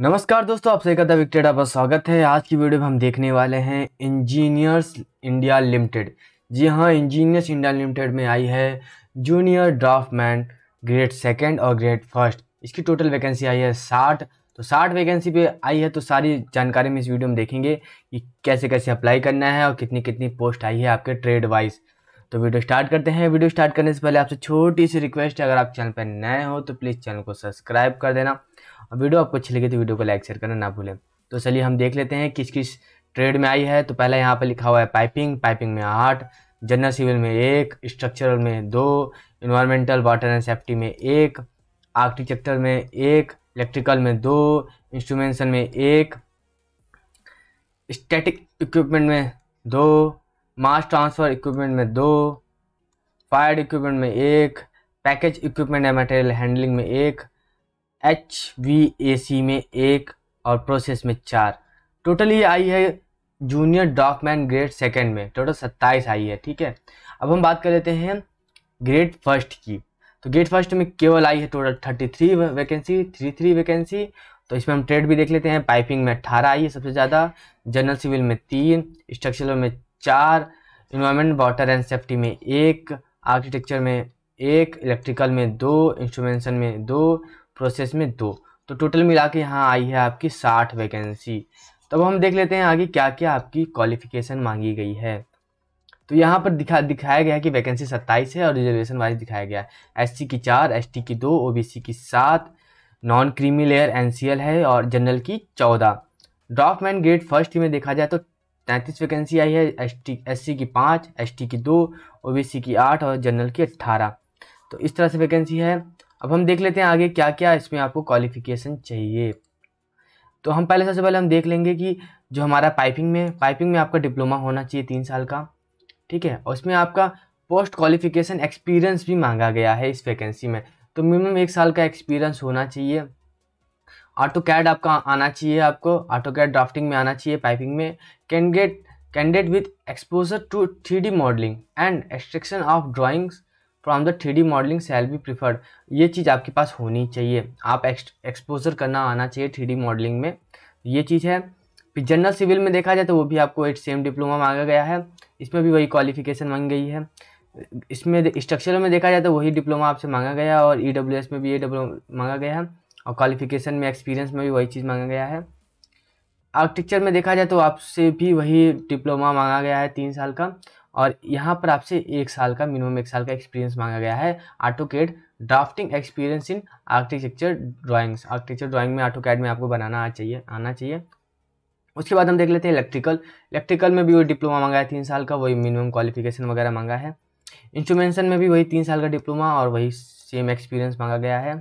नमस्कार दोस्तों आप सभी का द आपका स्वागत है आज की वीडियो में हम देखने वाले हैं इंजीनियर्स इंडिया लिमिटेड जी हाँ इंजीनियर्स इंडिया लिमिटेड में आई है junior draughtsman grade second और ग्रेड फर्स्ट इसकी टोटल वैकेंसी आई है साठ तो साठ वैकेंसी पे आई है तो सारी जानकारी में इस वीडियो में देखेंगे कि कैसे कैसे अप्लाई करना है और कितनी कितनी पोस्ट आई है आपके ट्रेड वाइज तो वीडियो स्टार्ट करते हैं वीडियो स्टार्ट करने से पहले आपसे छोटी सी रिक्वेस्ट है अगर आप चैनल पर नए हो तो प्लीज़ चैनल को सब्सक्राइब कर देना और वीडियो आपको अच्छी लगी तो वीडियो को लाइक शेयर करना ना भूलें तो चलिए हम देख लेते हैं किस किस ट्रेड में आई है तो पहला यहाँ पर लिखा हुआ है पाइपिंग पाइपिंग में आठ जनरल सिविल में एक स्ट्रक्चरल में दो इन्वायरमेंटल वाटर एंड सेफ्टी में एक आर्किटेक्चर में एक इलेक्ट्रिकल में दो इंस्ट्रूमेंटेशन में एक स्टैटिक इक्विपमेंट में दो मास ट्रांसफ़र इक्विपमेंट में दो फायर इक्विपमेंट में एक package equipment and material handling में एक एच वी ए सी में एक और प्रोसेस में चार टोटल ये आई है जूनियर डॉकमैन ग्रेड सेकेंड में टोटल सत्ताईस आई है ठीक है अब हम बात कर लेते हैं ग्रेड फर्स्ट की तो ग्रेड फर्स्ट में केवल आई है total thirty three vacancy three three vacancy तो इसमें हम ट्रेड भी देख लेते हैं पाइपिंग में अट्ठारह आई है सबसे ज़्यादा जनरल सिविल में तीन स्ट्रक्चरल में चार इन्वायरमेंट वाटर एंड सेफ्टी में एक आर्किटेक्चर में एक इलेक्ट्रिकल में दो इंस्ट्रूमेंशन में दो प्रोसेस में दो तो टोटल मिला के यहाँ आई है आपकी साठ वैकेंसी तब तो हम देख लेते हैं आगे क्या क्या आपकी क्वालिफिकेशन मांगी गई है तो यहाँ पर दिखा दिखाया गया है कि वैकेंसी सत्ताईस है और रिजर्वेशन वाइज दिखाया गया है एस की चार एस की दो ओ की सात नॉन क्रीमी लेयर एन है और जनरल की चौदह मैन ग्रेड फर्स्ट में देखा जाए तो तैंतीस वैकेंसी आई है एस टी एस सी की पाँच एस टी की दो ओ बी सी की आठ और जनरल की अट्ठारह तो इस तरह से वैकेंसी है अब हम देख लेते हैं आगे क्या क्या इसमें आपको क्वालिफिकेशन चाहिए तो हम पहले सबसे पहले हम देख लेंगे कि जो हमारा पाइपिंग में पाइपिंग में आपका डिप्लोमा होना चाहिए तीन साल का ठीक है और उसमें आपका पोस्ट क्वालिफिकेशन एक्सपीरियंस भी मांगा गया है इस वैकेंसी में तो मिनिमम एक साल का एक्सपीरियंस होना चाहिए ऑटो कैड आपका आना चाहिए आपको ऑटो कैड ड्राफ्टिंग में आना चाहिए पाइपिंग में candidate candidate with exposure to three modelling and extraction of drawings from the three D modelling shall be preferred ये चीज़ आपके पास होनी चाहिए आप एक्सपोजर करना आना चाहिए थ्री डी मॉडलिंग में ये चीज़ है फिर जनरल सिविल में देखा जाए तो वो भी आपको एक सेम डिप्लोमा मांगा गया है इसमें भी वही क्वालिफिकेशन मांगी गई है इसमें स्ट्रक्चर में देखा जाए तो वही डिप्लोमा आपसे मांगा गया है और ई e में भी ये डिप्लोमा मांगा गया है और क्वालिफिकेशन में एक्सपीरियंस में भी वही चीज़ मांगा गया है आर्किटेक्चर में देखा जाए तो आपसे भी वही डिप्लोमा मांगा गया है तीन साल का और यहाँ पर आपसे एक साल का मिनिमम एक साल का एक्सपीरियंस मांगा गया है AutoCAD drafting experience in architecture drawings architecture drawing में आटो कैड में आपको बनाना चाहिए आना चाहिए उसके बाद हम देख लेते हैं इलेक्ट्रिकल इलेक्ट्रिकल में भी वो डिप्लोमा मांगा है तीन साल का वही मिनिमम क्वालिफिकेशन वगैरह मांगा है इंस्ट्रूमेंशन में भी वही तीन साल का डिप्लोमा और वही सेम एक्सपीरियंस मांगा गया है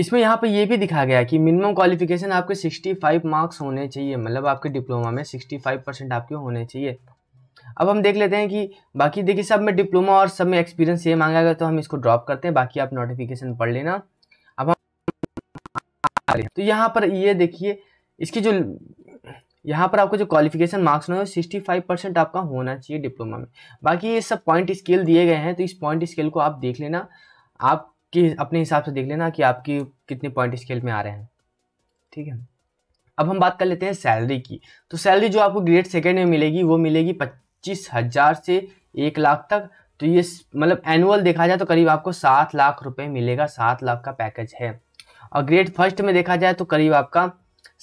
इसमें यहाँ पे ये भी दिखा गया कि मिनिमम क्वालिफिकेशन आपके 65 मार्क्स होने चाहिए मतलब आपके डिप्लोमा में 65 परसेंट आपके होने चाहिए अब हम देख लेते हैं कि बाकी देखिए सब में डिप्लोमा और सब में एक्सपीरियंस ये मांगा गया तो हम इसको ड्रॉप करते हैं बाकी आप नोटिफिकेशन पढ़ लेना अब हम तो यहाँ पर ये देखिए इसकी जो यहाँ पर आपको जो क्वालिफिकेशन मार्क्स होना सिक्सटी फाइव परसेंट आपका होना चाहिए डिप्लोमा में बाकी ये सब पॉइंट स्केल दिए गए हैं तो इस पॉइंट स्केल को आप देख लेना आप कि अपने हिसाब से देख लेना कि आपकी कितने पॉइंट स्केल में आ रहे हैं ठीक है अब हम बात कर लेते हैं सैलरी की तो सैलरी जो आपको ग्रेड सेकेंड में मिलेगी वो मिलेगी पच्चीस हज़ार से एक लाख तक तो ये मतलब एनुअल देखा जाए तो करीब आपको सात लाख रुपए मिलेगा सात लाख का पैकेज है और ग्रेड फर्स्ट में देखा जाए तो करीब आपका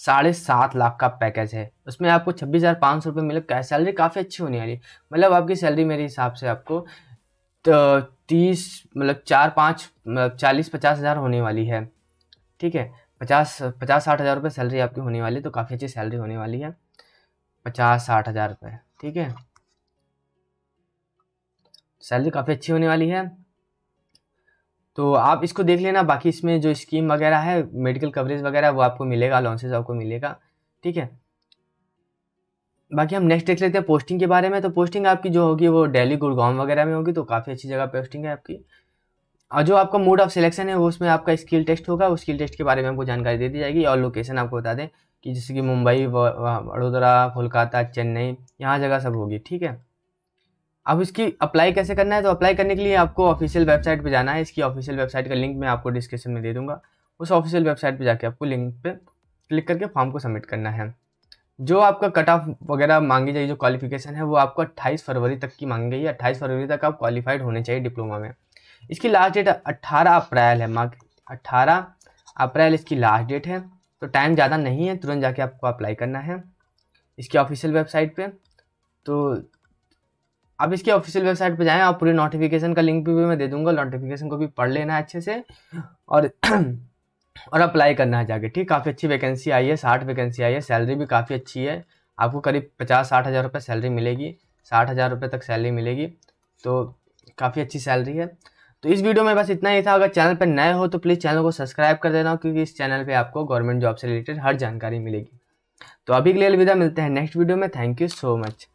साढ़े सात लाख का पैकेज है उसमें आपको छब्बीस हज़ार पाँच सौ रुपये मिले सैलरी काफ़ी अच्छी होने वाली मतलब आपकी सैलरी मेरे हिसाब से आपको तो तीस मतलब चार पाँच मतलब चालीस पचास हज़ार होने वाली है ठीक है पचास पचास साठ हज़ार रुपये सैलरी आपकी होने वाली है तो काफ़ी अच्छी सैलरी होने वाली है पचास साठ हज़ार रुपये ठीक है सैलरी काफ़ी अच्छी होने वाली है तो आप इसको देख लेना बाकी इसमें जो स्कीम वगैरह है मेडिकल कवरेज वगैरह वो आपको मिलेगा अलाउंसेज आपको मिलेगा ठीक है बाकी हम नेक्स्ट देख लेते हैं पोस्टिंग के बारे में तो पोस्टिंग आपकी जो होगी वो डेली गुड़गांव वगैरह में होगी तो काफ़ी अच्छी जगह पोस्टिंग है आपकी और जो आपका मोड ऑफ सिलेक्शन है वो उसमें आपका स्किल टेस्ट होगा उस स्किल टेस्ट के बारे में आपको जानकारी दे दी जाएगी और लोकेशन आपको बता दें कि जैसे कि मुंबई वडोदरा कोलकाता चेन्नई यहाँ जगह सब होगी ठीक है अब इसकी अप्लाई कैसे करना है तो अप्लाई करने के लिए आपको ऑफिशियल वेबसाइट पर जाना है इसकी ऑफिशियल वेबसाइट का लिंक मैं आपको डिस्क्रिप्शन में दे दूँगा उस ऑफिशियल वेबसाइट पर जाके आपको लिंक पर क्लिक करके फॉर्म को सबमिट करना है जो आपका कट ऑफ वगैरह मांगी जाएगी जो क्वालिफिकेशन है वो आपको अट्ठाईस फरवरी तक की मांगी गई है अट्ठाईस फरवरी तक आप क्वालिफाइड होने चाहिए डिप्लोमा में इसकी लास्ट डेट अट्ठारह अप्रैल है मार्क अट्ठारह अप्रैल इसकी लास्ट डेट है तो टाइम ज़्यादा नहीं है तुरंत जाके आपको अप्लाई करना है इसकी ऑफिशियल वेबसाइट पे तो आप इसकी ऑफिशियल वेबसाइट पे जाएं आप पूरी नोटिफिकेशन का लिंक भी मैं दे दूंगा नोटिफिकेशन को भी पढ़ लेना अच्छे से और और अप्लाई करना है जाके ठीक काफ़ी अच्छी वैकेंसी आई है साठ वैकेंसी आई है सैलरी भी काफ़ी अच्छी है आपको करीब पचास साठ हज़ार रुपये सैलरी मिलेगी साठ हज़ार रुपये तक सैलरी मिलेगी तो काफ़ी अच्छी सैलरी है तो इस वीडियो में बस इतना ही था अगर चैनल पर नए हो तो प्लीज़ चैनल को सब्सक्राइब कर देना क्योंकि इस चैनल पर आपको गवर्नमेंट जॉब से रिलेटेड हर जानकारी मिलेगी तो अभी के लिए अलविदा मिलते हैं नेक्स्ट वीडियो में थैंक यू सो मच